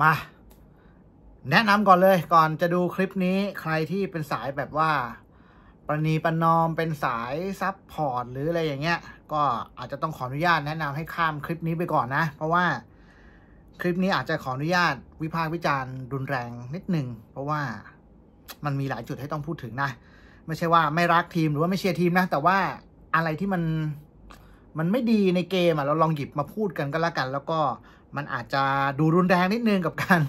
มา แนะนำก่อนเลย ก่อนจะดูคลิปนี้ใครที่เป็นสายแบบว่า ประนีประนอมเป็นสายซับพอร์ตหรืออะไรอย่างเงี้ย ก็อาจจะต้องขออนุญาตแนะนำให้ข้ามคลิปนี้ไปก่อนนะ เพราะว่าคลิปนี้อาจจะขออนุญาตวิพากษ์วิจารณ์ รุนแรงนิดหนึ่งเพราะว่ามันมีหลายจุดให้ต้องพูดถึงนะไม่ใช่ว่าไม่รักทีมหรือว่าไม่เชียร์ทีมนะ แต่ว่าอะไรที่มันมันไม่ดีในเกมอ่ะเราลองหยิบมาพูดกันก็แล้วกัน แล้วก็มันอาจจะดูรุนแรงนิดนึงกับการ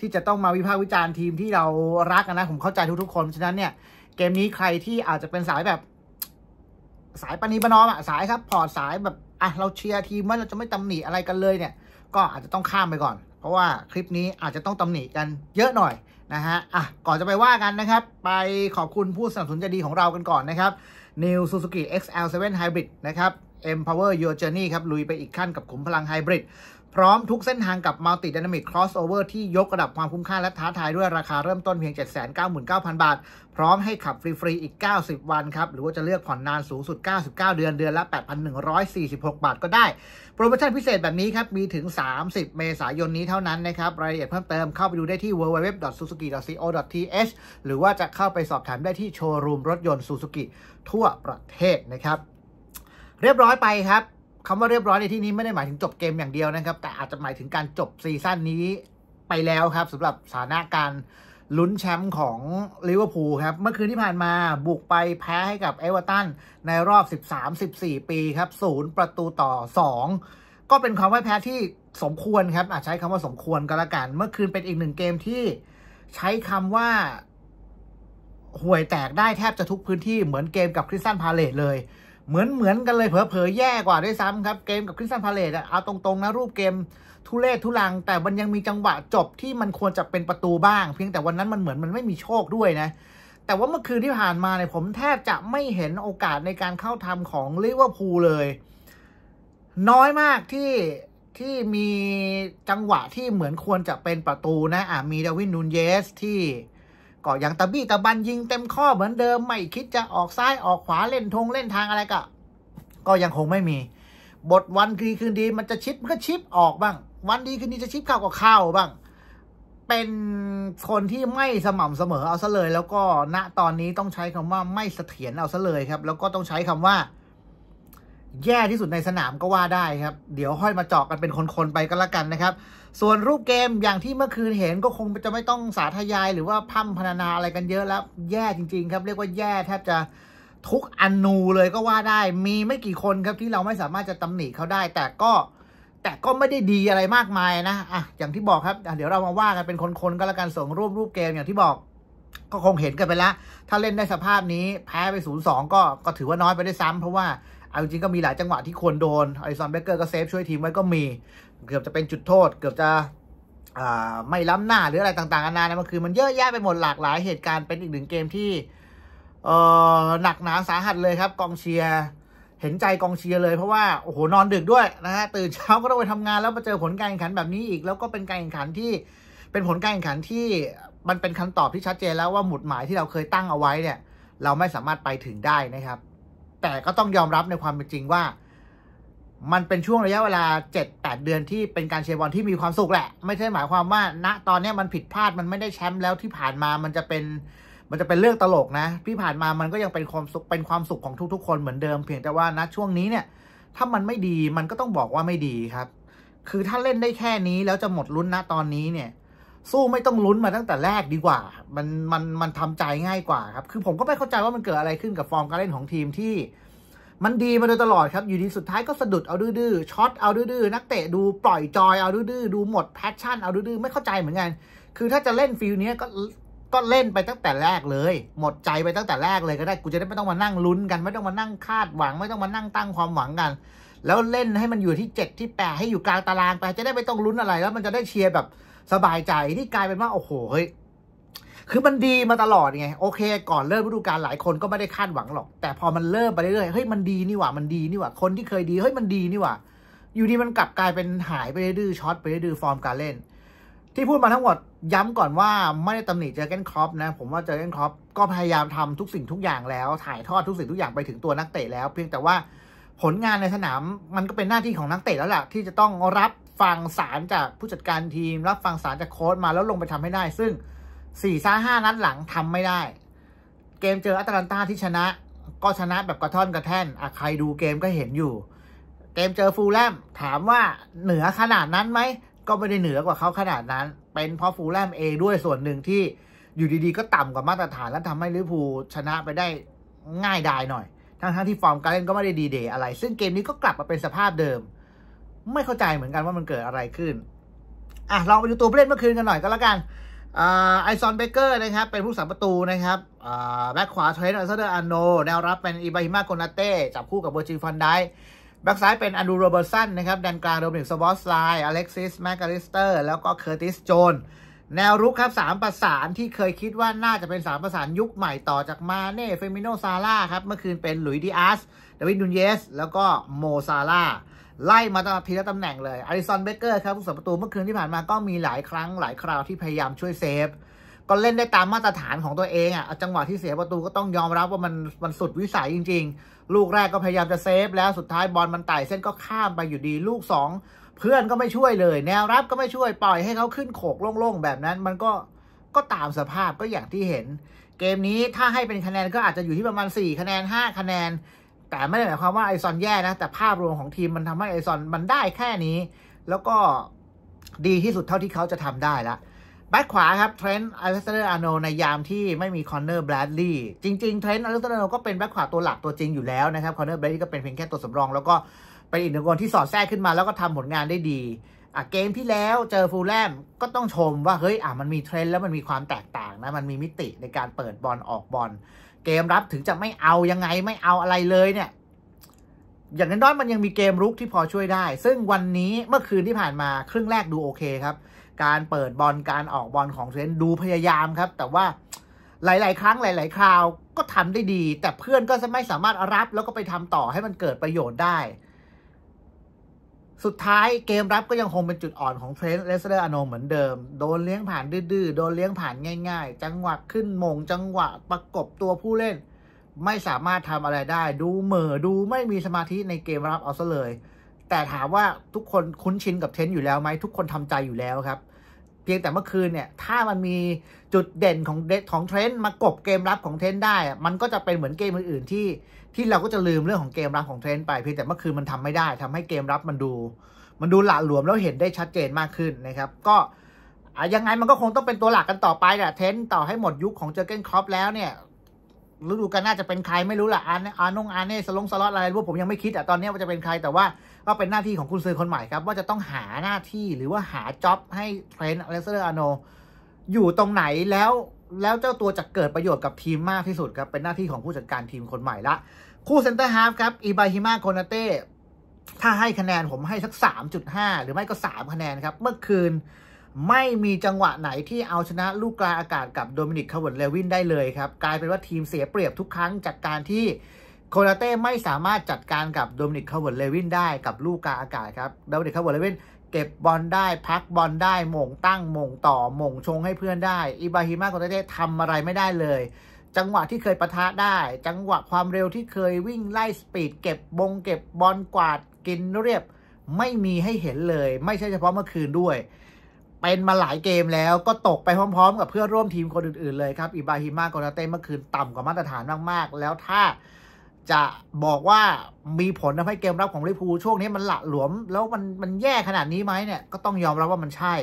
ที่จะต้องมาวิพากษ์วิจารณ์ทีมที่เรารักนะผมเข้าใจทุกๆคนฉะนั้นเนี่ย เกมนี้ใครที่อาจจะเป็นสายแบบ สายปณีปนอมอ่ะสายครับพอร์ตสายแบบอ่ะเราเชียร์ทีมว่าเราจะไม่ตำหนิอะไรกันเลยเนี่ย ก็อาจจะต้องข้ามไปก่อน เพราะว่าคลิปนี้อาจจะต้องตำหนิกันเยอะหน่อยนะฮะอ่ะก่อนจะไปว่ากันนะครับ ไปขอบคุณผู้สนับสนุนใจดีของเรากันก่อนนะครับ New Suzuki XL7 Hybrid นะครับ Empower Your Journey ครับลุยไปอีกขั้นกับขุมพลังไฮบริดพร้อมทุกเส้นทางกับ Multi Dynamic Crossover ที่ยกระดับความคุ้มค่าและท้าทาย ด้วยราคาเริ่มต้นเพียง 799,000 บาท พร้อมให้ขับฟรี ๆ อีก 90 วันครับหรือว่าจะเลือกผ่อนนานสูงสุด 99 เดือนเดือนละ 8,146 บาทก็ได้โปรโมชั่นพิเศษแบบนี้ครับมีถึง 30 เมษายนนี้เท่านั้นนะครับรายละเอียดเพิ่มเติมเข้าไปดูได้ที่ www.suzuki.co.th หรือว่าจะเข้าไปสอบถามได้ที่โชว์รูมรถยนต์ Suzuki ทั่วประเทศนะครับ เรียบร้อยไปครับคำว่าเรียบร้อยในที่นี้ไม่ได้หมายถึงจบเกมอย่างเดียวนะครับ แต่อาจจะหมายถึงการจบซีซั่นนี้ไปแล้วครับสำหรับสถานการณ์ลุ้นแชมป์ของลิเวอร์พูลครับ เมื่อคืนที่ผ่านมาบุกไปแพ้ให้กับเอเวอร์ตันในรอบ 13-14 ปีครับศูนย์ประตูต่อ 2 ก็เป็นความ่าแพ้ที่สมควรครับ อาจใช้คำว่าสมควรก็แล้วกัน เมื่อคืนเป็นอีกหนึ่งเกมที่ใช้คำว่า ห่วยแตกได้แทบจะทุกพื้นที่เหมือนเกมกับคริสตันพาเลตเลยเหมือนเหมือนกันเลยเผลอๆ แย่กว่าด้วยซ้ำครับเกมกับคริสตันพาเลตเอาตรงๆ นะ รูปเกม ทุเรศทุลัง แต่มันยังมีจังหวะจบ ที่มันควรจะเป็นประตูบ้าง เพียงแต่วันนั้นมันเหมือนมันไม่มีโชคด้วยนะ แต่ว่าเมื่อคืนที่ผ่านมาเนี่ยผมแทบจะไม่เห็นโอกาสในการเข้าทำของลิเวอร์พูลเลย น้อยมากที่ที่มีจังหวะที่เหมือนควรจะเป็นประตูนะ อ่ามีดาวินนูนเยสที่ก็ยังตะบี้ตะบันยิงเต็มข้อเหมือนเดิม ไม่คิดจะออกซ้ายออกขวาเล่นทงเล่นทางอะไรก็ ก็ยังคงไม่มี บทวันคืนคืนดีมันจะชิปมันก็ชิปออกบ้าง วันดีคืนดีจะชิปเข้าก็เข้าบ้าง เป็นคนที่ไม่สม่ำเสมอเอาซะเลย แล้วก็ณตอนนี้ต้องใช้คำว่าไม่เสถียรเอาซะเลยครับ แล้วก็ต้องใช้คำว่าแย่ที่สุดในสนามก็ว่าได้ครับ เดี๋ยวค่อยมาเจาะกกันเป็นคนๆไปก็แล้วกันนะครับ ส่วนรูปเกมอย่างที่เมื่อคืนเห็นก็คงจะไม่ต้องสาธยายหรือว่าพั่มพนานาอะไรกันเยอะแล้วแย่จริง ๆครับ เรียกว่าแย่แทบจะทุกอนูเลยก็ว่าได้ มีไม่กี่คนครับที่เราไม่สามารถจะตำหนิเขาได้ แต่ก็ แต่ก็ไม่ได้ดีอะไรมากมายนะอ่ะอย่างที่บอกครับเดี๋ยวเรามาว่ากันเป็นคนๆก็แล้วกันส่งรูปรูปเกมอย่างที่บอกก็คงเห็นกันไปแล้ว ถ้าเล่นได้สภาพนี้ แพ้ไป0ูนย์สองก็ก็ถือว่าน้อยไปได้ซ้ำเพราะว่าเอาจริงก็มีหลายจังหวะที่ควรโดนไอซอนเบเกอร์ก็เซฟช่วยทีมไว้ก็มี เกือบจะเป็นจุดโทษ เกือบจะไม่ล้ำหน้าหรืออะไรต่างๆนานานะมันคือมันเยอะแยะไปหมดหลากหลายเหตุการณ์เป็นอีกหนึ่งเกมที่ หนักหนาสาหัสเลยครับ กองเชียร์เห็นใจกองเชียร์เลย เพราะว่า โอ้โหนอนดึกด้วยนะฮะตื่นเช้าก็ต้องไปทำงานแล้วมาเจอผลการแข่งขันแบบนี้อีกแล้วก็เป็นการแข่งขันที่เป็นผลการแข่งขันที่มันเป็นคำตอบที่ชัดเจนแล้วว่าหมุดหมายที่เราเคยตั้งเอาไว้เนี่ยเราไม่สามารถไปถึงได้นะครับแต่ก็ต้องยอมรับในความเป็นจริงว่า มันเป็นช่วงระยะเวลา7-8เดือนที่เป็นการเชียร์บอลที่มีความสุขแหละ ไม่ใช่หมายความว่าณนะตอนนี้มันผิดพลาดมันไม่ได้แชมป์แล้วที่ผ่านมามันจะเป็นมันจะเป็นเรื่องตลกนะที่ผ่านมามันก็ยังเป็นความสุขเป็นความสุขของทุกๆ คนเหมือนเดิมเพียงแต่ว่าณช่วงนี้เนี่ย ถ้ามันไม่ดีมันก็ต้องบอกว่าไม่ดีครับ คือถ้าเล่นได้แค่นี้แล้วจะหมดลุ้นณตอนนี้เนี่ยสู้ไม่ต้องลุ้นมาตั้งแต่แรกดีกว่า มัน มัน มันทำใจง่ายกว่า ครับ คือผมก็ไม่เข้าใจว่ามันเกิดอะไรขึ้นกับฟอร์มการเล่นของทีมที่ มันดีมาโดยตลอดครับ อยู่ดีสุดท้ายก็สะดุดเอาดื้อช็อต เอาดื้อนักเตะดูปล่อยจอยเอาดื้อดูหมดแพชชั่นเอาดื้อไม่เข้าใจเหมือนกัน คือถ้าจะเล่นฟิลนี้ก็ ก็เล่นไปตั้งแต่แรกเลย หมดใจไปตั้งแต่แรกเลยก็ได้ กูจะได้ไม่ต้องมานั่งลุ้นกัน ไม่ต้องมานั่งคาดหวัง ไม่ต้องมานั่งตั้งความหวังกัน แล้วเล่นให้มันอยู่ที่7ที่8ให้อยู่กลางตารางไปจะได้ไม่ต้องลุ้นอะไรแล้วมันจะได้เชียร์แบบสบายใจนี่กลายเป็นว่าโอ้โหเฮ้ยคือมันดีมาตลอดไงโอเค ก่อนเริ่มฤดูกาลหลายคนก็ไม่ได้คาดหวังหรอก แต่พอมันเริ่มไปเรื่อยๆเฮ้ยมันดี นี่หว่ามันดีนี่หว่าคนที่เคยดีเฮ้ยมันดีนี่หว่า อยู่ดีมันกลับกลายเป็นหายไปเรื่อยๆช็อต ไปเรื่อยๆฟอร์มการเล่นที่พูดมาทั้งหมดย้ำก่อนว่าไม่ได้ตำหนิเจอเกนครอปนะ ผมว่าเจอเกนครอปก็พยายามทำทุกสิ่งทุกอย่างแล้ว ถ่ายทอดทุกสิ่งทุกอย่างไปถึงตัวนักเตะแล้วเพียงแต่ว่าผลงานในสนามมันก็เป็นหน้าที่ของนักเตะแล้วล่ะที่จะต้องรับฟังสารจากผู้จัดการทีม รับฟังสารจากโค้ชมาแล้วลงไปทำให้ได้ ซึ่งสี่ซ้าห้านัดหลังทำไม่ได้ เกมเจออัตแลนตาที่ชนะ ก็ชนะแบบกระท่อนกระแท่นอะใครดูเกมก็เห็นอยู่ เกมเจอฟูลแลมถามว่าเหนือขนาดนั้นไหม ก็ไม่ได้เหนือกว่าเขาขนาดนั้น เป็นเพราะฟูลแลมเองด้วยส่วนหนึ่งที่อยู่ดีๆ ก็ต่ำกว่ามาตรฐาน แล้วทำให้ลิเวอร์พูลชนะไปได้ง่ายดายหน่อย ทั้งๆที่ฟอร์มการเล่นก็ไม่ได้ดีเดย์อะไร ซึ่งเกมนี้ก็กลับมาเป็นสภาพเดิมไม่เข้าใจเหมือนกันว่ามันเกิดอะไรขึ้นอ่ะลองไปดูตัวผู้เล่นเมื่อคืนกันหน่อยก็แล้วกันไอซอนเบเกอร์นะครับ เป็นผู้สาประตูนะครับแบ็คขวาเทรนด์อัลเซเดอร์อันโนแนวรับเป็นอิบาฮิมาโกนาเต้จับคู่กับเบอร์จิฟันไดแบ็คซ้ายเป็นอันดูโรเบอร์สันนะครับแดนกลางโดมิกสวอสไลอเล็กซิสแมกกาลิสเตอร์แล้วก็เคอร์ติสโจนแนวรุกครับสามประสานที่เคยคิดว่าน่าจะเป็นสามประสานยุคใหม่ต่อจากมาเน่เฟมิโนซาร่าครับเมื่อคืนเป็นหลุยดิอาสเดวิดนุนเยสแล้วก็โมซาร่าไล่มาตามทีละตำแหน่งเลย อาริสันเบเกอร์ครับผู้สาประตูเมื่อคืนที่ผ่านมา ก็มีหลายครั้งหลายคราวที่พยายามช่วยเซฟ ก็เล่นได้ตามมาตรฐานของตัวเองอะะจังหวะที่เสียประตูก็ต้องยอมรับว่ามันมันสุดวิสัยจริงๆ ลูกแรกก็พยายามจะเซฟ แล้วสุดท้ายบอลมันไต่เส้นก็ข้ามไปอยู่ดี ลูก 2 เพื่อนก็ไม่ช่วยเลย แนวรับก็ไม่ช่วยปล่อยให้เขาขึ้นโขกโล่งๆแบบนั้น มันก็ก็ตามสภาพก็อย่างที่เห็น เกมนี้ถ้าให้เป็นคะแนนก็อาจจะอยู่ที่ประมาณ 4 คะแนน5คะแนนแต่ไม่ได้หมายความว่าไอซอนแย่นะ แต่ภาพรวมของทีมมันทำให้ไอซอนมันได้แค่นี้ แล้วก็ดีที่สุดเท่าที่เขาจะทำได้ละ แบ็คขวาครับเทรนต์อเล็กซานเดอร์อาโนในยามที่ไม่มีคอนเนอร์แบรดลีย์จริงๆเทรนต์อเล็กซานเดอร์อาโนก็เป็นแบ็คขวาตัวหลักตัวจริงอยู่แล้วนะครับคอนเนอร์แบรดลีย์ก็เป็นเพียงแค่ตัวสำรอง แล้วก็เป็นอีกหนึ่งคนที่สอดแทรกขึ้นมา แล้วก็ทำผลงานได้ดีอ่ะเกมที่แล้วเจอฟูลแลมก็ต้องชมว่าเฮ้ยอ่ะมันมีเทรนด์แล้วมันมีความแตกต่างนะ มันมีมิติในการเปิดบอลออกบอลเกมรับถึงจะไม่เอายังไงไม่เอาอะไรเลยเนี่ย อย่างน้อยมันยังมีเกมรุกที่พอช่วยได้ ซึ่งวันนี้เมื่อคืนที่ผ่านมา ครึ่งแรกดูโอเคครับ การเปิดบอลการออกบอลของเซนดูพยายามครับ แต่ว่าหลาย ๆ ครั้งหลาย ๆ คราวก็ทำได้ดี แต่เพื่อนก็ไม่สามารถรับแล้วก็ไปทำต่อให้มันเกิดประโยชน์ได้สุดท้ายเกมรับก็ยังคงเป็นจุดอ่อนของเทรนด์เลสเตอร์อโนเหมือนเดิม โดนเลี้ยงผ่านดื้อๆโดนเลี้ยงผ่านง่าย ๆ จังหวะขึ้นมง จังหวะประกบตัวผู้เล่น ไม่สามารถทำอะไรได้ ดูเหม่อดูไม่มีสมาธิในเกมรับเอาซะเลย แต่ถามว่าทุกคนคุ้นชินกับเทรนด์อยู่แล้วไหม ทุกคนทำใจอยู่แล้วครับ เพียงแต่เมื่อคืนเนี่ยถ้ามันมีจุดเด่นของเดของเทรนด์มากบเกมรับของเทรนด์ได้ มันก็จะเป็นเหมือนเกมอื่นๆที่ที่เราก็จะลืมเรื่องของเกมรับของเทรนต์ไปเพียงแต่เมื่อคืนมันทำไม่ได้ ทำให้เกมรับมันดู มันดูหละหลวมแล้วเห็นได้ชัดเจนมากขึ้นนะครับ ก็ยังไงมันก็คงต้องเป็นตัวหลักกันต่อไปแหละเทรนต่อให้หมดยุคของเจอเกนครอปแล้วเนี่ยฤดูกาลน่าจะเป็นใครไม่รู้ละอาร์อาร์นงอาร์เน่สลงสล็อตอะไรพวกผมยังไม่คิดอ่ะตอนนี้ว่าจะเป็นใคร แต่ว่าก็เป็นหน้าที่ของคุณซื้อคนใหม่ครับว่าจะต้องหาหน้าที่หรือว่าหาจ็อบให้เทรนอเลสซเตอร์อาร์โนอยู่ตรงไหนแล้วแล้วเจ้าตัวจะเกิดประโยชน์กับทีมมากที่สุดครับ เป็นหน้าที่ของผู้จัดการทีมคนใหม่ละคู่เซนเตอร์ฮาฟครับอีบาฮิมาโคนาเต้ถ้าให้คะแนนผมให้สัก 3.5 หรือไม่ก็ 3 คะแนนครับ เมื่อคืนไม่มีจังหวะไหนที่เอาชนะลูกกลางอากาศกับโดมินิกคาร์วนเลวินได้เลยครับ กลายเป็นว่าทีมเสียเปรียบทุกครั้งจากการที่โคนาเต้ไม่สามารถจัดการกับโดมินิกคาร์วนเลวินได้กับลูกกลางอากาศครับโดมินิกคาร์วนเลวินเก็บบอลได้พักบอลได้ หม่งตั้ง หม่งต่อ หม่งชงให้เพื่อนได้ อิบราฮิมาโกตเต้ทำอะไรไม่ได้เลย จังหวะที่เคยปะทะได้ จังหวะความเร็วที่เคยวิ่งไล่สปีดเก็บบง เก็บบอลกวาดกินเรียบไม่มีให้เห็นเลย ไม่ใช่เฉพาะเมื่อคืนด้วย เป็นมาหลายเกมแล้วก็ตกไปพร้อมๆ กับเพื่อนร่วมทีมคนอื่นๆเลยครับอิบราฮิมาโกตเต้เมื่อคืนต่ำกว่ามาตรฐานมากๆแล้วถ้าจะบอกว่ามีผลทำให้เกมรับของลิพูช่วงนี้มันหละหลวม แล้วมันมันแย่ขนาดนี้ไหมเนี่ยก็ต้องยอมรับว่ามันใช่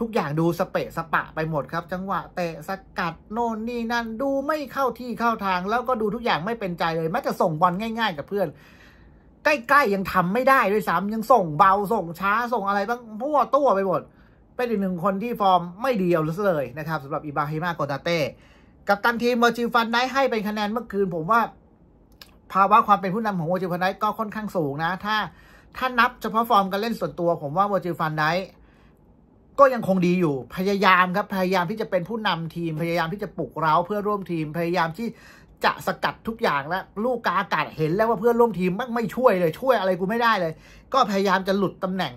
ทุกอย่างดูสเปะสปะไปหมดครับ จังหวะเตะสกัดโน่นนี่นั่นดูไม่เข้าที่เข้าทางแล้วก็ดูทุกอย่างไม่เป็นใจเลยแม้จะส่งบอลง่ายๆ กับเพื่อนใกล้ๆยังทำไม่ได้ด้วยซ้ำยังส่งเบาส่งช้าส่งอะไรบ้างพั่วตัวไปหมด เป็นอีกหนึ่งคนที่ฟอร์มไม่ดีเอาเลยนะครับสำหรับอิบราฮิมาโกตาเต้กับตันทีมเมอร์จิฟันได้ให้เป็นคะแนนเมื่อคืนผมว่าภาวะความเป็นผู้นำของโมจิฟันไดก็ค่อนข้างสูงนะ ถ้า ถ้านับเฉพาะฟอร์มการเล่นส่วนตัวผมว่าโมจิฟันไดก็ยังคงดีอยู่ พยายามครับ พยายามที่จะเป็นผู้นำทีม พยายามที่จะปลุกเร้าเพื่อร่วมทีม พยายามที่จะสกัดทุกอย่างและลูกกาอากาศเห็นแล้วว่าเพื่อนร่วมทีมมักไม่ช่วยเลย ช่วยอะไรกูไม่ได้เลย ก็พยายามจะหลุดตำแหน่ง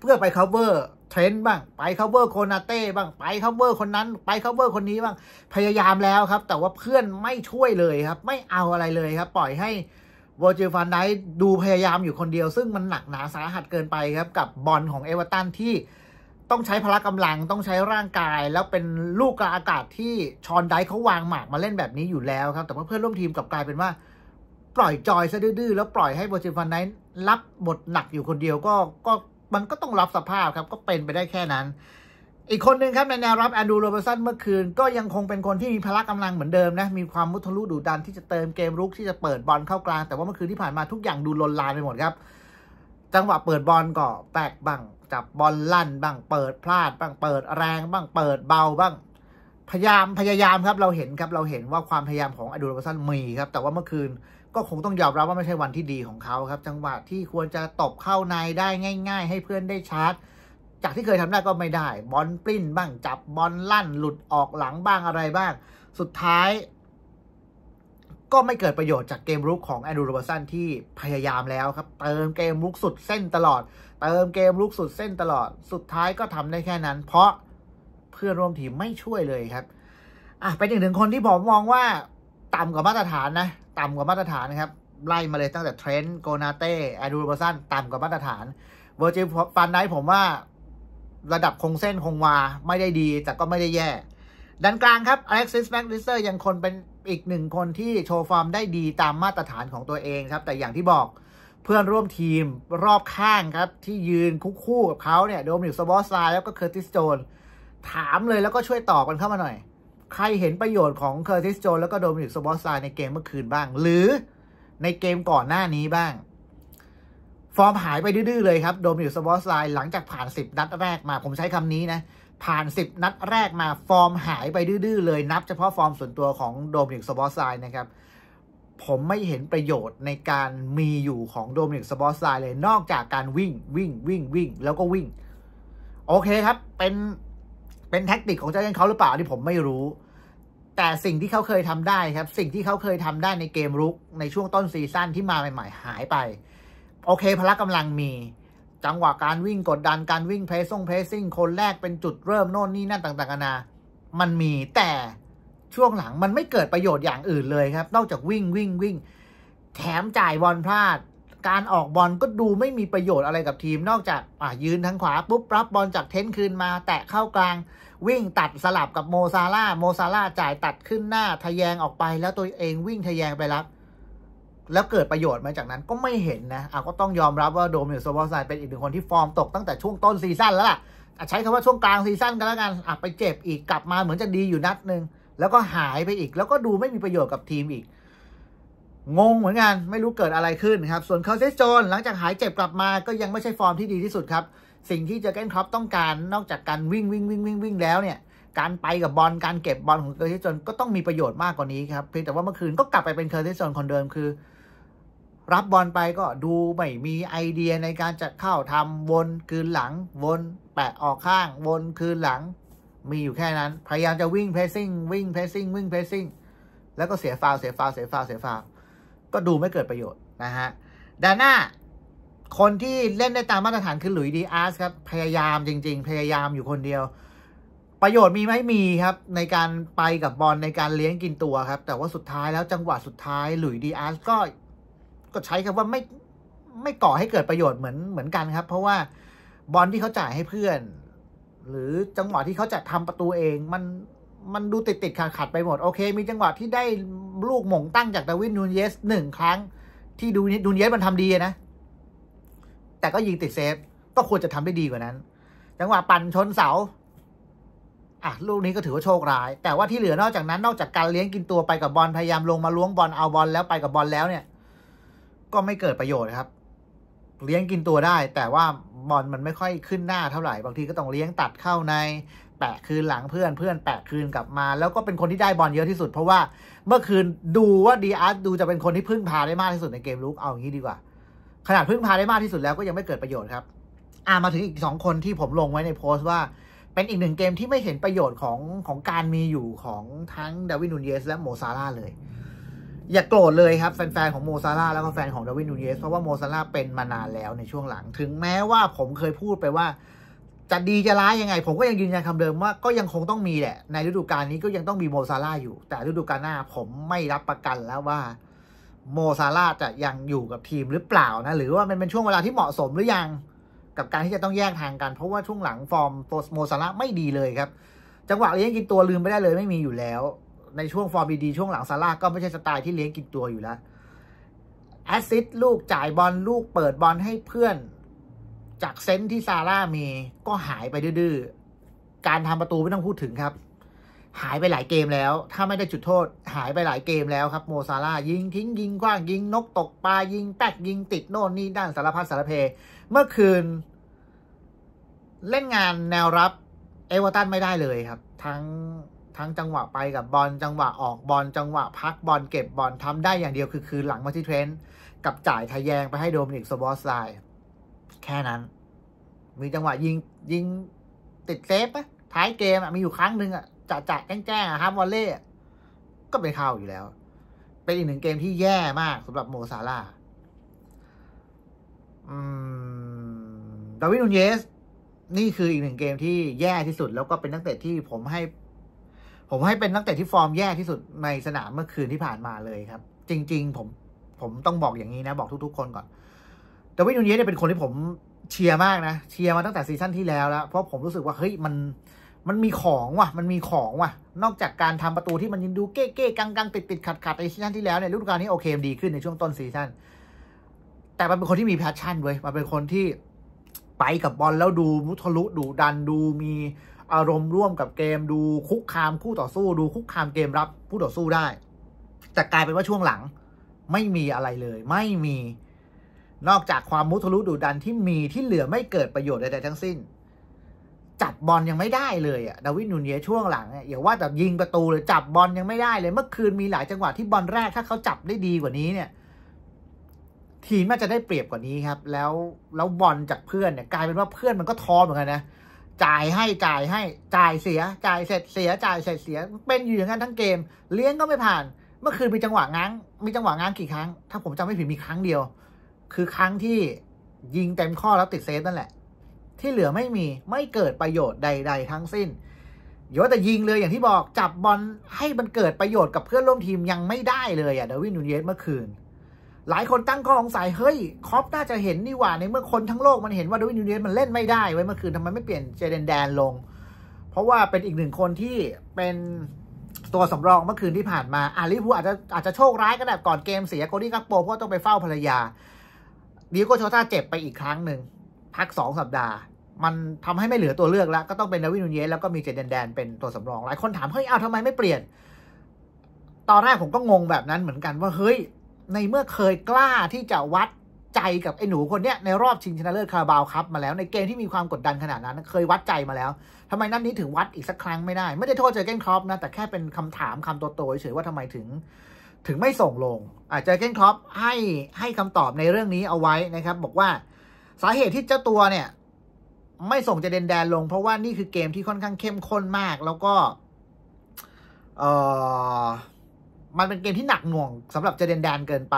เพื่อไป cover เทรนด์บ้างไป cover โคนาเต้บ้าง ไป cover คนนั้นไป cover คนนี้บ้าง พยายามแล้วครับ แต่ว่าเพื่อนไม่ช่วยเลยครับ ไม่เอาอะไรเลยครับ ปล่อยให้วอร์จิฟันได้ดูพยายามอยู่คนเดียว ซึ่งมันหนักหนาสาหัสเกินไปครับ กับบอลของเอเวอเรตันที่ต้องใช้พละกำลังต้องใช้ร่างกายแล้วเป็นลูกกลางอากาศที่ชอนไดเขาวางหมากมาเล่นแบบนี้อยู่แล้วครับ แต่ว่าเพื่อนร่วมทีมกลับกลายเป็นว่าปล่อยจอยซะดื้อแล้วปล่อยให้โบจิฟันไดรับบทหนักอยู่คนเดียวก็ก็มันก็ต้องรับสภาพครับก็เป็นไปได้แค่นั้นอีกคนหนึ่งครับในแนวรับแอนดูโรเบอร์สันเมื่อคืน ก็ยังคงเป็นคนที่มีพละกำลังเหมือนเดิมนะมีความมุทะลุดุดันที่จะเติมเกมรุก ที่จะเปิดบอลเข้ากลาง แต่ว่าเมื่อคืนที่ผ่านมาทุกอย่างดูลนลานไปหมดครับ จังหวะเปิดบอลก็แตกบ้างจับบอลลั่นบ้างเปิดพลาดบ้างเปิดแรง บ้างเปิดเบาบ้างพยายามพยายามครับเราเห็นครับเราเห็นว่าความพยายามของอดูโรเบ์สันมีครับแต่ว่าเมื่อคืนก็คงต้องยอมรับว่าไม่ใช่วันที่ดีของเขาครับ จังหวะที่ควรจะตบเข้าในได้ง่ายๆ ให้เพื่อนได้ชาร์จ จากที่เคยทำได้ก็ไม่ได้ บอลปลิ้นบ้าง จับบอลลั่น หลุดออกหลังบ้างอะไรบ้าง สุดท้ายก็ไม่เกิดประโยชน์จากเกมรุกของแอนดูโรบสันที่พยายามแล้วครับ เติมเกมรุกสุดเส้นตลอดเติมเกมรุกสุดเส้นตลอด สุดท้ายก็ทำได้แค่นั้น เพราะเพื่อนร่วมทีมไม่ช่วยเลยครับ อ่ะ เป็นอีกหนึ่งคนที่ผมมองว่าต่ำกว่ามาตรฐานนะต่ำกว่ามาตรฐานนะครับ ไล่มาเลยตั้งแต่เทรนต์โกนาเต้อดูโรซันต่ำกว่ามาตรฐานเวอร์จิฟันไนผมว่าระดับคงเส้นคงวาไม่ได้ดี แต่ก็ไม่ได้แย่ ดันกลางครับอเล็กซิสแม็กดิสเซอร์ยังคนเป็นอีกหนึ่งคนที่โชว์ฟอร์มได้ดีตามมาตรฐานของตัวเองครับ แต่อย่างที่บอกเพื่อนร่วมทีมรอบข้างครับ ที่ยืนคู่คู่กับเขาเนี่ยโดมิวสบอสไลแล้วก็เคอร์ติสโจนถามเลยแล้วก็ช่วยตอบกันเข้ามาหน่อยใครเห็นประโยชน์ของเคอร์ติสโจแล้วก็โดมินิกสปอสไซในเกมเมื่อคืนบ้าง หรือในเกมก่อนหน้านี้บ้าง ฟอร์มหายไปดื้อเลยครับโดมินิกสปอสไซหลังจากผ่าน10นัดแรกมา ผมใช้คำนี้นะ ผ่าน10นัดแรกมาฟอร์มหายไปดื้อเลยนับเฉพาะฟอร์มส่วนตัวของโดมินิกสปอสไซนะครับผมไม่เห็นประโยชน์ในการมีอยู่ของโดมินิกสปอสไซเลยนอกจากการวิ่ง วิ่งวิ่งวิ่ง แล้วก็วิ่ง โอเคครับเป็นเป็นแท็กติกของเจ้าเล่นเขาหรือเปล่าที่ผมไม่รู้ แต่สิ่งที่เขาเคยทำได้ครับ สิ่งที่เขาเคยทำได้ในเกมรุก ในช่วงต้นซีซั่นที่มาใหม่ ๆ หายไป โอเค พละกำลังมี จังหวะการวิ่งกดดันการวิ่งเพลส่งเพลซิ่ง คนแรกเป็นจุดเริ่มโน่นนี่นั่นต่างๆนานามันมีแต่ช่วงหลังมันไม่เกิดประโยชน์อย่างอื่นเลยครับ นอกจากวิ่งวิ่งวิ่งแถมจ่ายบอลพลาดการออกบอลก็ดูไม่มีประโยชน์อะไรกับทีมนอกจาก อ่ะยืนทางขวาปุ๊บรับบอลจากเทนคืนมา แตะเข้ากลางวิ่งตัดสลับกับโมซาร่าโมซาร่าจ่ายตัดขึ้นหน้าทะแยงออกไปแล้วตัวเองวิ่งทะแยงไปรับ แล้วเกิดประโยชน์มาจากนั้นก็ไม่เห็นนะอ่ะก็ต้องยอมรับว่าโดมิโนโซบอสไซเป็นอีกหนึ่งคนที่ฟอร์มตกตั้งแต่ช่วงต้นซีซั่นแล้วล่ะใช้คำว่าช่วงกลางซีซั่นกันแล้วกันอ่ะไปเจ็บอีกกลับมาเหมือนจะดีอยู่นัดหนึ่งแล้วก็หายไปอีก แล้วก็ดูไม่มีประโยชน์กับทีมอีกงงเหมือนกัน ไม่รู้เกิดอะไรขึ้นครับ ส่วนเคอร์เซสโจนหลังจากหายเจ็บกลับมาก็ยังไม่ใช่ฟอร์มที่ดีที่สุดครับ สิ่งที่เจอเกนครอปต้องการนอกจากการวิ่งวิ่งวิ่งวิ่งวิ่ง แล้วเนี่ย การไปกับบอลการเก็บบอลของเคอร์เซสโจนก็ต้องมีประโยชน์มากกว่านี้ครับเพียงแต่ว่าเมื่อคืนก็กลับไปเป็นเคอร์เซสโจนคนเดิมคือ รับบอลไปก็ดูไม่มีไอเดียในการจะเข้าทำวนคืนหลังวนแปะออกข้างวนคืนหลัง มีอยู่แค่นั้น พยายามจะวิ่งเพรสซิ่งวิ่งเพรสซิ่งวิ่งเพรสซิ่งแล้วก็เสียฟาวเสียฟาวเสียฟาวเสียฟาวก็ดูไม่เกิดประโยชน์นะฮะดาน่าคนที่เล่นได้ตามมาตรฐานคือหลุยดีอาร์สครับพยายามจริง ๆ พยายามอยู่คนเดียว ประโยชน์มีไหมมีครับ ในการไปกับบอลในการเลี้ยงกินตัวครับ แต่ว่าสุดท้ายแล้วจังหวะสุดท้ายหลุยดีอาร์สก็ ก็ใช้คำว่าไม่ไม่ก่อให้เกิดประโยชน์เหมือนเหมือนกันครับ เพราะว่าบอลที่เขาจ่ายให้เพื่อน หรือจังหวะที่เขาจะทำประตูเองมันมันดูติดติดขาดขาดไปหมดโอเค มีจังหวะที่ได้ลูกหม่งตั้งจากดาวินนูนเยสหนึ่งครั้ง ที่ดูนูนเยสมันทำดีนะ แต่ก็ยิงติดเซฟ ก็ควรจะทำได้ดีกว่านั้น จังหวะปั่นชนเสา อ่ะ ลูกนี้ก็ถือว่าโชคร้าย แต่ว่าที่เหลือนอกจากนั้นนอกจากการเลี้ยงกินตัวไปกับบอลพยายามลงมาล้วงบอลเอาบอลแล้วไปกับบอลแล้วเนี่ยก็ไม่เกิดประโยชน์ครับ เลี้ยงกินตัวได้ แต่ว่าบอลมันไม่ค่อยขึ้นหน้าเท่าไหร่ บางทีก็ต้องเลี้ยงตัดเข้าในแปะคืนหลังเพื่อนเพื่อนแปะคืนกลับมา แล้วก็เป็นคนที่ได้บอลเยอะที่สุด เพราะว่าเมื่อคืนดูว่าดีอาร์ดูจะเป็นคนที่พึ่งพาได้มากที่สุดในเกมลุกเอาอย่างนี้ดีกว่า ขนาดพึ่งพาได้มากที่สุดแล้วก็ยังไม่เกิดประโยชน์ครับ อ่ามาถึงอีกสองคนที่ผมลงไว้ในโพสต์ว่า เป็นอีกหนึ่งเกมที่ไม่เห็นประโยชน์ของของการมีอยู่ของทั้งดาวินนูเยสและโมซาร่าเลยอย่ากโกรธเลยครับแฟนๆของโมซาร่าแล้วก็แฟนของดาวินูเยสเพราะว่าโมซาร่าเป็นมานานแล้วในช่วงหลังถึงแม้ว่าผมเคยพูดไปว่าจะดีจะร้ายยังไงผมก็ยังยืนยันคำเดิมว่าก็ยังคงต้องมีแหละ ในฤดูกาลนี้ก็ยังต้องมีโมซาร่าอยู่ แต่ฤดูกาลหน้าผมไม่รับประกันแล้วว่าโมซาร่าจะยังอยู่กับทีมหรือเปล่านะ หรือว่ามันเป็นช่วงเวลาที่เหมาะสมหรือยัง กับการที่จะต้องแยกทางกัน เพราะว่าช่วงหลังฟอร์มโมซาร่าไม่ดีเลยครับจังหวะเลี้ยงกินตัวลืมไปได้เลยไม่มีอยู่แล้ว ในช่วงฟอร์มดีๆช่วงหลังซาร่าก็ไม่ใช่สไตล์ที่เลี้ยงกินตัวอยู่แล้วแอซซิสลูกจ่ายบอล ลูกเปิดบอลให้เพื่อนจากเซนที่ซาร่ามี ก็หายไปดื้อการทำประตูไม่ต้องพูดถึงครับ หายไปหลายเกมแล้ว ถ้าไม่ได้จุดโทษ หายไปหลายเกมแล้วครับ โมซาร่ายิง ทิ้ง ยิงกว้างยิง นกตกปลายิงแป๊กยิงติด โน่นนี่ด้านสารพัดสารเพ เมื่อคืน เล่นงานแนวรับ เอเวอร์ตันไม่ได้เลยครับ ทั้งทั้งจังหวะไปกับบอลจังหวะออกบอลจังหวะพักบอลเก็บบอลทำได้อย่างเดียวคือคืนหลังมาที่เทรนต์กับจ่ายทะแยงไปให้โดมินิกโซบอสไล์แค่นั้น มีจังหวะยิงยิงติดเซฟปะท้ายเกมอะมีอยู่ครั้งหนึ่งอ่ะจ่าจ่าแจ้งๆอะครับวอลเล่ก็ไปเข้าอยู่แล้ว เป็นอีกหนึ่งเกมที่แย่มากสำหรับโมซาลาดาวิดนูเยส นี่คืออีกหนึ่งเกมที่แย่ที่สุดแล้วก็เป็นนักเตะที่ผมให้ ผมให้เป็นนักเตะที่ฟอร์มแย่ที่สุดในสนามเมื่อคืนที่ผ่านมาเลยครับ จริงๆ ผม ผมต้องบอกอย่างนี้นะบอกทุก ๆคนก่อนดวิดนูเยสเนี่ยเป็นคนที่ผมเชียร์มากนะเชียร์มาตั้งแต่ซีซั่นที่แล้วแล้ว เพราะผมรู้สึกว่า เฮ้ยมัน มันมีของว่ะ มันมีของว่ะ นอกจากการทำประตูที่มันยินดู เก้เก้กังกังติดติดขัดขัดในซีซั่นที่แล้วเนี่ยฤดูกาลนี้โอเคดีขึ้นในช่วงต้นซีซั่นแต่มันเป็นคนที่มีแพชชั่นเว้ยมันเป็นคนที่ไปกับบอลแล้วดูมุทะลุดูดันดูมีอารมณ์ร่วมกับเกมดูคุกคามคู่ต่อสู้ ดูคุกคามเกมรับ ผู้ต่อสู้ได้แต่กลายเป็นว่าช่วงหลัง ไม่มีอะไรเลย ไม่มีนอกจากความมุทะลุดุดันที่มีที่เหลือไม่เกิดประโยชน์ใดๆทั้งสิ้น จับบอลยังไม่ได้เลยอะดาวิดนูเนียช่วงหลังเอย่าว่าแต่ยิงประตูเลยจับบอลยังไม่ได้เลย เมื่อคืนมีหลายจังหวะที่บอลแรกถ้าเขาจับได้ดีกว่านี้เนี่ย ทีมน่าจะได้เปรียบกว่านี้ครับ แล้วแล้วบอลจากเพื่อนเนี่ยกลายเป็นว่าเพื่อนมันก็ท้อเหมือนกันนะจ่ายให้จ่ายให้จ่ายเสียจ่ายเสร็จเสียจ่ายเสร็จเสีย เป็นอยู่อย่างนั้นทั้งเกม เลี้ยงก็ไม่ผ่าน เมื่อคืนมีจังหวะง้างมีจังหวะง้างกี่ครั้งถ้า ผมจำไม่ผิดมีครั้งเดียวคือครั้งที่ยิงเต็มข้อแล้วติดเซฟนั่นแหละ ที่เหลือไม่มีไม่เกิดประโยชน์ใด ๆ ทั้งสิ้นอย่าแต่ยิงเลยอย่างที่บอกจับบอลให้มันเกิดประโยชน์กับเพื่อนร่วมทีมยังไม่ได้เลยอะเดวินนูเยสเมื่อคืน หลายคนตั้งข้อสงสัย เฮ้ยคอปน่าจะเห็นนี่หว่าในเมื่อคนทั้งโลกมันเห็นว่าเดวินนูเยสมันเล่นไม่ได้ไว้เมื่อคืนทำไมไม่เปลี่ยนเจเดนแดนลง เพราะว่าเป็นอีกหนึ่งคนที่เป็นตัวสำรองเมื่อคืนที่ผ่านมาอาลิพูอาจจะอาจจะโชคร้ายก็ได้ก่อนเกมเสียโคดี้กักโปเพราะต้องไปเฝ้าภรรยาดิโก้โชต้าเจ็บไปอีกครั้งหนึ่ง พักสองสัปดาห์ มันทำให้ไม่เหลือตัวเลือกแล้ว ก็ต้องเป็นดาวินูเยสแล้วก็มีเจเดนแดนเป็นตัวสำรอง หลายคนถามเฮ้ยเอาทำไมไม่เปลี่ยน ตอนแรกผมก็งงแบบนั้นเหมือนกันว่า เฮ้ย ในเมื่อเคยกล้าที่จะวัดใจกับไอ้หนูคนเนี้ย ในรอบชิงชนะเลิศคาร์บาวครับมาแล้ว ในเกมที่มีความกดดันขนาดนั้นเคยวัดใจมาแล้ว ทำไมนั่นนี้ถึงวัดอีกสักครั้งไม่ได้ไม่ได้โทษเจอเกนครอปนะแต่แค่เป็นคำถามคำโตๆเฉยว่าทำไมถึงถึงไม่ส่งลง อาจจะเก้นครอปให้ให้คำตอบในเรื่องนี้เอาไว้นะครับ บอกว่าสาเหตุที่เจ้าตัวเนี่ย ไม่ส่งจะเดนแดนลงเพราะว่านี่คือเกมที่ค่อนข้างเข้มข้นมาก แล้วก็ เออมันเป็นเกมที่หนักหน่วงสำหรับเจเดนแดนเกินไป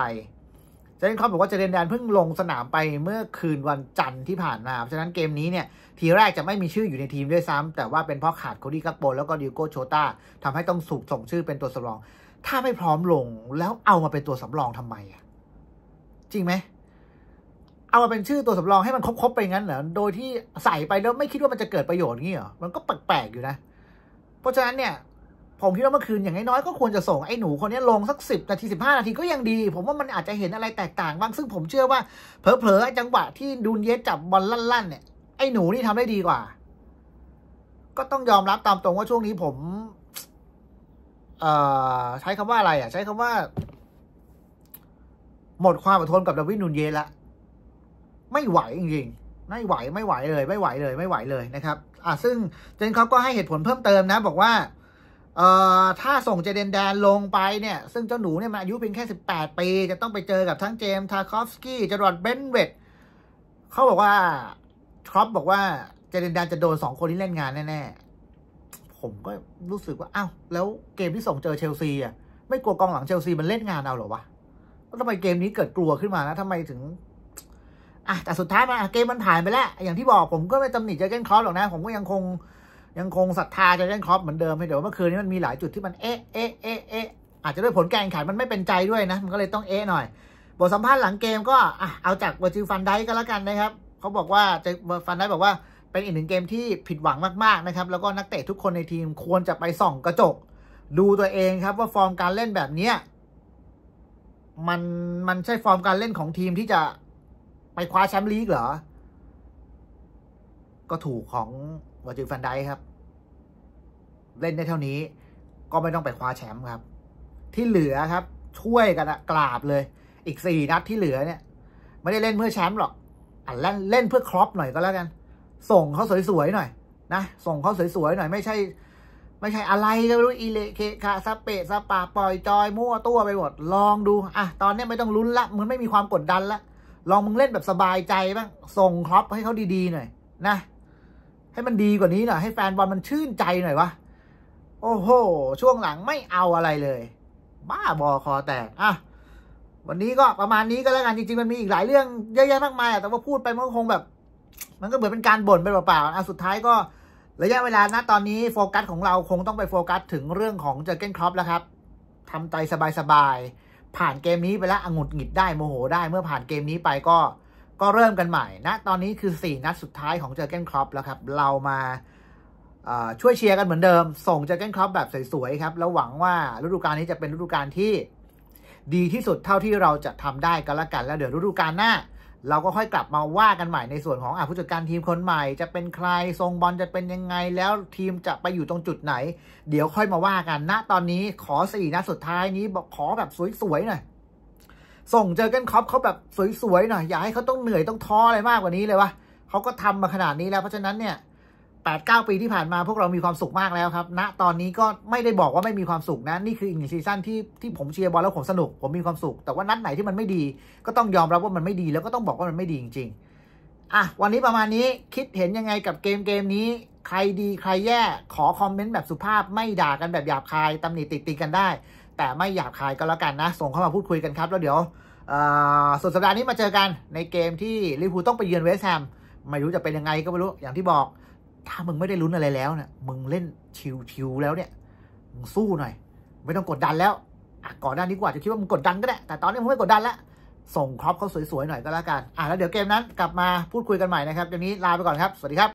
จเดนคอปบอกว่าเจเดนแดนเพิ่งลงสนามไปเมื่อคืนวันจันทร์ที่ผ่านมา เพราะฉะนั้นเกมนี้เนี่ยทีแรกจะไม่มีชื่ออยู่ในทีมด้วยซ้ำ แต่ว่าเป็นเพราะขาดโคดี้กัปโบแล้วก็ดิโก้โชต้าทำให้ต้องสูบส่งชื่อเป็นตัวสำรองถ้าไม่พร้อมลงแล้วเอามาเป็นตัวสำรองทำไมอ่ะจริงไหม เอามาเป็นชื่อตัวสำรองให้มันครบๆไปงั้นเหรอโดยที่ใส่ไปแล้ว ไม่คิดว่ามันจะเกิดประโยชน์งี้เหรอมันก็แปลกๆอยู่นะ เพราะฉะนั้นเนี่ย ผมคิดว่าเมื่อคืนอย่างน้อยๆก็ควรจะส่งไอ้หนูคนนี้ลงสักสิบนาทีสิบห้านาทีก็ยังดี ผมว่ามันอาจจะเห็นอะไรแตกต่าง บ้างซึ่งผมเชื่อว่า เผลอๆจังหวะที่ดูนเยสจับบอลลั่นๆเนี่ยไอ้หนูนี่ทำได้ดีกว่า ก็ต้องยอมรับตามตรงว่าช่วงนี้ผมใช้คำว่าอะไรอ่ะ ใช้คำว่า หมดความอดทนกับดาวิดนูนเยละไม่ไหว จริงๆ ไม่ไหวไม่ไหวเลย ไม่ไหวเลยไม่ไหวเลยนะครับ อ่าซึ่งเจนเขาก็ให้เหตุผลเพิ่มเติมนะ บอกว่า เอ่อถ้าส่งเจเดนแดนลงไปเนี่ย ซึ่งเจ้าหนูเนี่ยมันอายุเพียงแค่ 18 ปี จะต้องไปเจอกับทั้งเจมทาคอฟสกี้จอร์ดเบนเวตเขาบอกว่าทรอปบอกว่าเจเดนแดนจะโดนสองคนที่เล่นงานแน่ๆผมก็รู้สึกว่าอ้าวแล้วเกมที่ส่งเจอเชลซีอ่ะไม่กลัวกองหลังเชลซีมันเล่นงานเอาหรอวะแล้วทำไมเกมนี้เกิดกลัวขึ้นมานะทำไมถึง อ่ะแต่สุดท้ายมาเกมมันผ่านไปแล้ว อย่างที่บอกผมก็ไม่ตำหนิเจอเกนครอสหรอกนะผมก็ยังคงยังคงศรัทธาเจอเกนครอสเหมือนเดิมเดี๋ยวเมื่อคืนนี้มันมีหลายจุดที่มันเอ๊ะเอ๊ะเอ๊ะเอ๊ะอาจจะด้วยผลการแข่งขันมันไม่เป็นใจด้วยนะ มันก็เลยต้องเอ๊ะหน่อยบทสัมภาษณ์หลังเกมก็อ่ะเอาจากเวอร์จิลฟันได้ก็แล้วกันนะครับเขาบอกว่าเจฟันได้บอกว่าเป็นอีกหนึ่งเกมที่ผิดหวังมากๆนะครับ แล้วก็นักเตะทุกคนในทีมควรจะไปส่องกระจก ดูตัวเองครับว่าฟอร์มการเล่นแบบนี้มันมันใช่ฟอร์มการเล่นของทีมที่จะไปคว้าแชมป์ลีกเหรอ ก็ถูกของวัจิฟันไดครับ เล่นได้เท่านี้ ก็ไม่ต้องไปคว้าแชมป์ครับ ที่เหลือครับ ช่วยกันกราบเลย อีกสี่นัดที่เหลือเนี่ย ไม่ได้เล่นเพื่อแชมป์หรอกอ่ะเล่นเล่นเพื่อครอปหน่อยก็แล้วกันส่งเขาสวยๆ หน่อยนะ ส่งเขาสวยๆ หน่อย ไม่ใช่ ไม่ใช่อะไรก็ไม่รู้อีเลเคคาสเปะสปาปล่อยจอย มั่วตัวไปหมด ลองดูอ่ะ ตอนนี้ไม่ต้องลุ้นละมึงไม่มีความกดดันละ ลองมึงเล่นแบบสบายใจบ้างส่งครอปให้เขาดีๆ หน่อยนะ ให้มันดีกว่านี้หน่อย ให้แฟนบอลมันชื่นใจหน่อยวะ โอ้โห ช่วงหลังไม่เอาอะไรเลย บ้าบอคอแตกอ่ะวันนี้ก็ประมาณนี้ก็แล้วกันจริงๆมันมีอีกหลายเรื่องเยอะแยะมากมายอะแต่ว่าพูดไปมันก็คงแบบมันก็เหมือนเป็นการบ่นไปเปล่าๆอ่ะสุดท้ายก็ ระยะเวลาณตอนนี้โฟกัสของเราคงต้องไปโฟกัสถึงเรื่องของเจอเกนครอปแล้วครับทำใจสบาย ๆ ผ่านเกมนี้ไปแล้วองุดหงิดได้โมโหได้เมื่อผ่านเกมนี้ไปก็ ก็เริ่มกันใหม่นะตอนนี้คือ 4 นัดสุดท้ายของเจอเกนครอปแล้วครับ เรามาช่วยเชียร์กันเหมือนเดิม ส่งเจอเกนครอปแบบสวยๆครับแล้วหวังว่าฤดูกาลนี้จะเป็นฤดูกาลที่ ดีที่สุดเท่าที่เราจะทำได้กันละกัน แล้วเดี๋ยวฤดูกาลหน้าเราก็ค่อยกลับมาว่ากันใหม่ในส่วนของผู้จัดการทีมคนใหม่จะเป็นใคร ทรงบอลจะเป็นยังไงแล้วทีมจะไปอยู่ตรงจุดไหน เดี๋ยวค่อยมาว่ากันณนะตอนนี้ขอสี่นะสุดท้ายนี้บอกขอแบบสวยๆหน่อยส่งเจอกันครอปเขาแบบสวยๆหน่อยอย่าให้เขาต้องเหนื่อยต้องท้ออะไรมากกว่านี้เลยวะเขาก็ทำมาขนาดนี้แล้วเพราะฉะนั้นเนี่ย8าปีที่ผ่านมาพวกเรามีความสุขมากแล้วครับณนะตอนนี้ก็ไม่ได้บอกว่าไม่มีความสุขนะ นี่คืออีกหนึ่งซีซั่นที่ที่ผมเชียร์บอลแล้วผมสนุก ผมมีความสุข แต่ว่านัดไหนที่มันไม่ดี ก็ต้องยอมรับว่ามันไม่ดีแล้วก็ต้องบอกว่ามันไม่ดีจริง ๆอ่ะ วันนี้ประมาณนี้ คิดเห็นยังไงกับเกมเกมนี้ ใครดีใครแย่ ขอคอมเมนต์แบบสุภาพไม่ด่ากันแบบหยาบคายตำหนิติดตีกันได้ แต่ไม่หยาบคายก็แล้วกันนะ ส่งเข้ามาพูดคุยกันครับ แล้วเดี๋ยวสุดสัปดาห์นี้มาเจอกันในเกมที่ลิเวอร์พูลต้องไปเยือนเวสต์แฮมไม่รู้จะเป็นยังไงก็ไม่รู้อย่างที่บอกถ้ามึงไม่ได้ลุ้นอะไรแล้วเนะี่ยมึงเล่นชิวๆแล้วเนี่ย มึงสู้หน่อย ไม่ต้องกดดันแล้วก่อนหน้านี้กว่าจะคิดว่ามึงกดดันก็ได้ แต่ตอนนี้มึงไม่กดดันแล้ว ส่งครอปเขาสวยๆหน่อยก็แล้วกันอ่ะแล้วเดี๋ยวเกมนั้นกลับมาพูดคุยกันใหม่นะครับเดี๋ยวนี้ลาไปก่อนครับ สวัสดีครับ